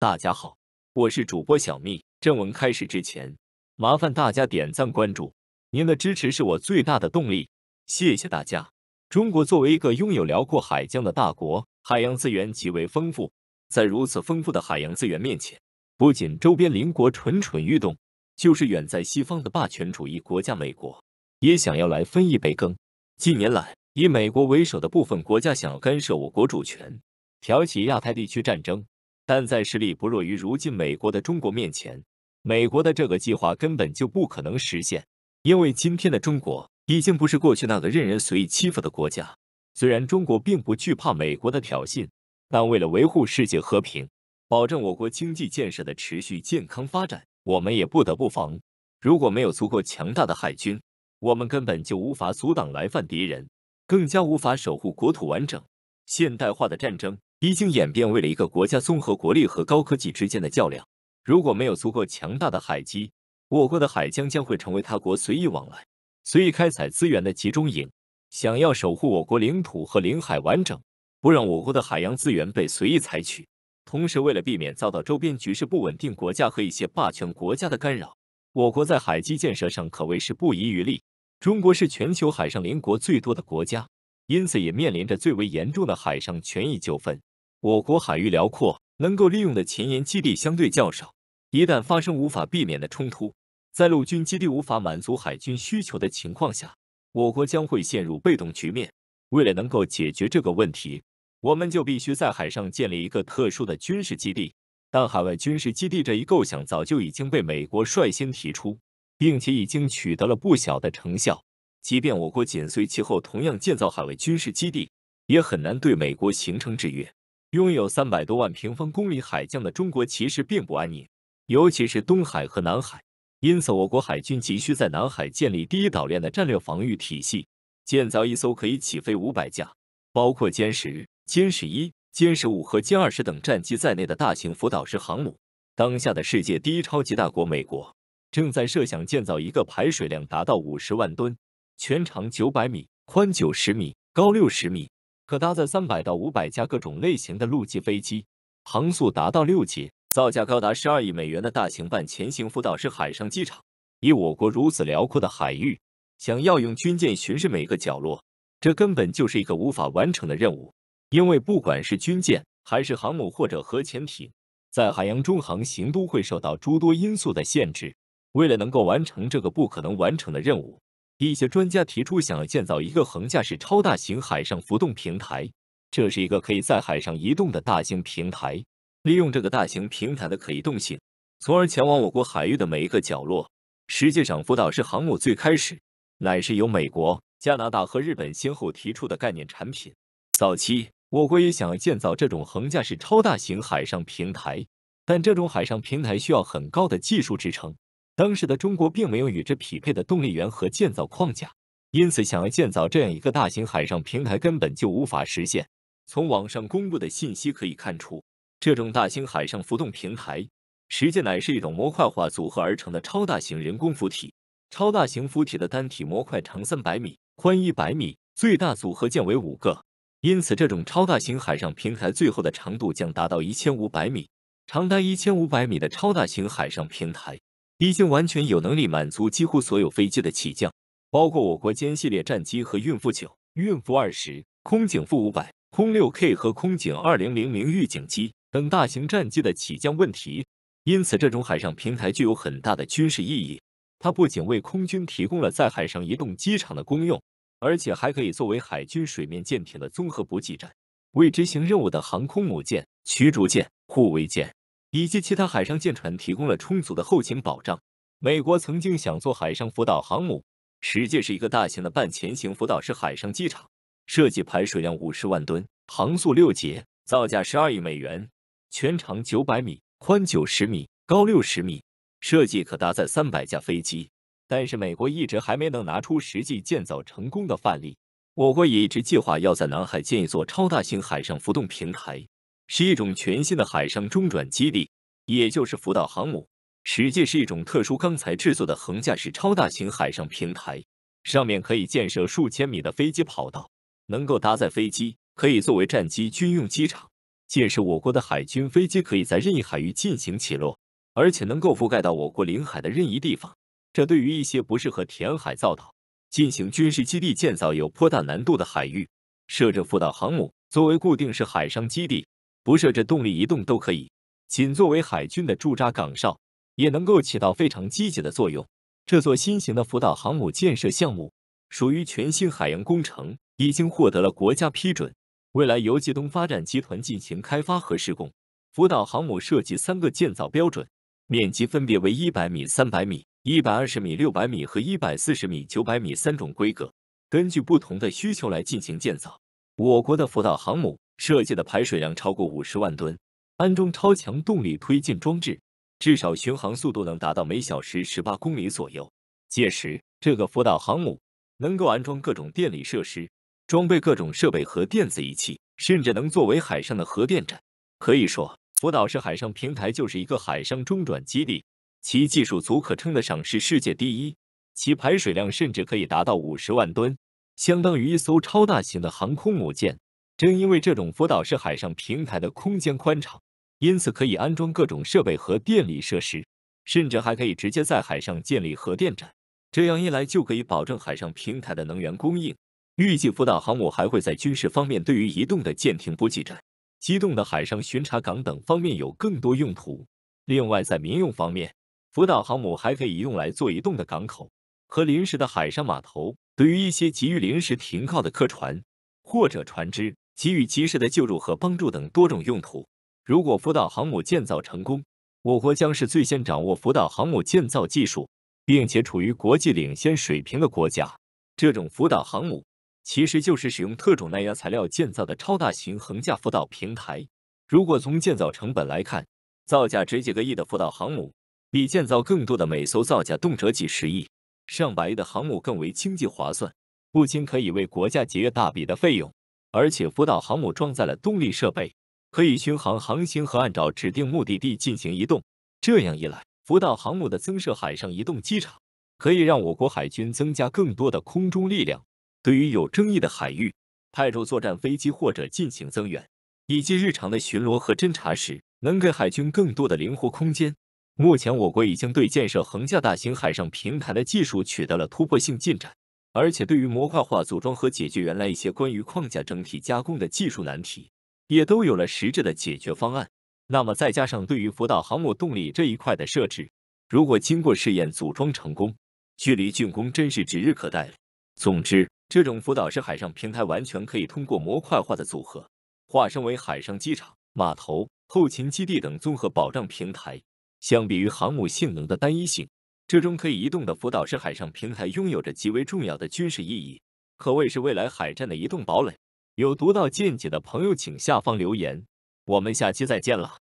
大家好，我是主播小蜜。正文开始之前，麻烦大家点赞关注，您的支持是我最大的动力。谢谢大家。中国作为一个拥有辽阔海疆的大国，海洋资源极为丰富。在如此丰富的海洋资源面前，不仅周边邻国蠢蠢欲动，就是远在西方的霸权主义国家美国也想要来分一杯羹。近年来，以美国为首的部分国家想要干涉我国主权，挑起亚太地区战争。但在实力不弱于如今美国的中国面前，美国的这个计划根本就不可能实现。因为今天的中国已经不是过去那个任人随意欺负的国家。虽然中国并不惧怕美国的挑衅，但为了维护世界和平，保证我国经济建设的持续健康发展，我们也不得不防。如果没有足够强大的海军，我们根本就无法阻挡来犯敌人，更加无法守护国土完整。现代化的战争。已经演变为了一个国家综合国力和高科技之间的较量。如果没有足够强大的海基，我国的海疆将会成为他国随意往来、随意开采资源的集中营。想要守护我国领土和领海完整，不让我国的海洋资源被随意采取，同时为了避免遭到周边局势不稳定国家和一些霸权国家的干扰，我国在海基建设上可谓是不遗余力。中国是全球海上邻国最多的国家，因此也面临着最为严重的海上权益纠纷。我国海域辽阔，能够利用的前沿基地相对较少。一旦发生无法避免的冲突，在陆军基地无法满足海军需求的情况下，我国将会陷入被动局面。为了能够解决这个问题，我们就必须在海上建立一个特殊的军事基地。但海外军事基地这一构想早就已经被美国率先提出，并且已经取得了不小的成效。即便我国紧随其后，同样建造海外军事基地，也很难对美国形成制约。拥有三百多万平方公里海疆的中国，其实并不安宁，尤其是东海和南海。因此，我国海军急需在南海建立第一岛链的战略防御体系，建造一艘可以起飞五百架，包括歼十、歼十一、歼十五和歼二十等战机在内的大型浮导式航母。当下的世界第一超级大国美国，正在设想建造一个排水量达到五十万吨、全长九百米、宽九十米、高六十米。可搭载三百到五百架各种类型的陆基飞机，航速达到六节，造价高达十二亿美元的大型半潜行浮岛式海上机场。以我国如此辽阔的海域，想要用军舰巡视每个角落，这根本就是一个无法完成的任务。因为不管是军舰，还是航母或者核潜艇，在海洋中航行都会受到诸多因素的限制。为了能够完成这个不可能完成的任务。一些专家提出，想要建造一个横架式超大型海上浮动平台，这是一个可以在海上移动的大型平台。利用这个大型平台的可移动性，从而前往我国海域的每一个角落。实际上，浮岛式航母最开始乃是由美国、加拿大和日本先后提出的概念产品。早期，我国也想要建造这种横架式超大型海上平台，但这种海上平台需要很高的技术支撑。当时的中国并没有与之匹配的动力源和建造框架，因此想要建造这样一个大型海上平台根本就无法实现。从网上公布的信息可以看出，这种大型海上浮动平台实际乃是一种模块化组合而成的超大型人工浮体。超大型浮体的单体模块长三百米，宽一百米，最大组合件为五个，因此这种超大型海上平台最后的长度将达到一千五百米。长达一千五百米的超大型海上平台。已经完全有能力满足几乎所有飞机的起降，包括我国歼系列战机和运负九、运负二十、空警负五百、空六 K 和空警二零零零预警机等大型战机的起降问题。因此，这种海上平台具有很大的军事意义。它不仅为空军提供了在海上移动机场的功用，而且还可以作为海军水面舰艇的综合补给站，为执行任务的航空母舰、驱逐舰、护卫舰。以及其他海上舰船提供了充足的后勤保障。美国曾经想做海上浮岛航母，实际是一个大型的半潜型浮岛式海上机场，设计排水量五十万吨，航速六节，造价十二亿美元，全长九百米，宽九十米，高六十米，设计可搭载三百架飞机。但是美国一直还没能拿出实际建造成功的范例。我国也一直计划要在南海建一座超大型海上浮动平台。是一种全新的海上中转基地，也就是福岛航母。实际是一种特殊钢材制作的横架式超大型海上平台，上面可以建设数千米的飞机跑道，能够搭载飞机，可以作为战机军用机场。届时，我国的海军飞机可以在任意海域进行起落，而且能够覆盖到我国领海的任意地方。这对于一些不适合填海造岛、进行军事基地建造有颇大难度的海域，设置福岛航母作为固定式海上基地。辐射着动力移动都可以，仅作为海军的驻扎岗哨，也能够起到非常积极的作用。这座新型的福岛航母建设项目属于全新海洋工程，已经获得了国家批准，未来由冀东发展集团进行开发和施工。福岛航母涉及三个建造标准，面积分别为一百米、三百米、一百二十米、六百米和一百四十米、九百米三种规格，根据不同的需求来进行建造。我国的福岛航母。设计的排水量超过五十万吨，安装超强动力推进装置，至少巡航速度能达到每小时十八公里左右。届时，这个福岛航母能够安装各种电力设施，装备各种设备和电子仪器，甚至能作为海上的核电站。可以说，福岛是海上平台就是一个海上中转基地，其技术足可称得上是世界第一。其排水量甚至可以达到五十万吨，相当于一艘超大型的航空母舰。正因为这种浮岛式海上平台的空间宽敞，因此可以安装各种设备和电力设施，甚至还可以直接在海上建立核电站。这样一来，就可以保证海上平台的能源供应。预计福岛航母还会在军事方面，对于移动的舰艇补给站、机动的海上巡查港等方面有更多用途。另外，在民用方面，福岛航母还可以用来做移动的港口和临时的海上码头，对于一些急于临时停靠的客船或者船只。给予及时的救助和帮助等多种用途。如果福岛航母建造成功，我国将是最先掌握福岛航母建造技术，并且处于国际领先水平的国家。这种福岛航母其实就是使用特种耐压材料建造的超大型横架辅岛平台。如果从建造成本来看，造价值几个亿的福岛航母，比建造更多的每艘造价动辄几十亿、上百亿的航母更为经济划算，不仅可以为国家节约大笔的费用。而且，福岛航母装载了动力设备，可以巡航航行和按照指定目的地进行移动。这样一来，福岛航母的增设海上移动机场，可以让我国海军增加更多的空中力量。对于有争议的海域，派出作战飞机或者进行增援，以及日常的巡逻和侦察时，能给海军更多的灵活空间。目前，我国已经对建设横架大型海上平台的技术取得了突破性进展。而且，对于模块化组装和解决原来一些关于框架整体加工的技术难题，也都有了实质的解决方案。那么，再加上对于福岛航母动力这一块的设置，如果经过试验组装成功，距离竣工真是指日可待了。总之，这种福岛式海上平台完全可以通过模块化的组合，化身为海上机场、码头、后勤基地等综合保障平台。相比于航母性能的单一性。这种可以移动的浮岛式海上平台拥有着极为重要的军事意义，可谓是未来海战的移动堡垒。有独到见解的朋友，请下方留言。我们下期再见了。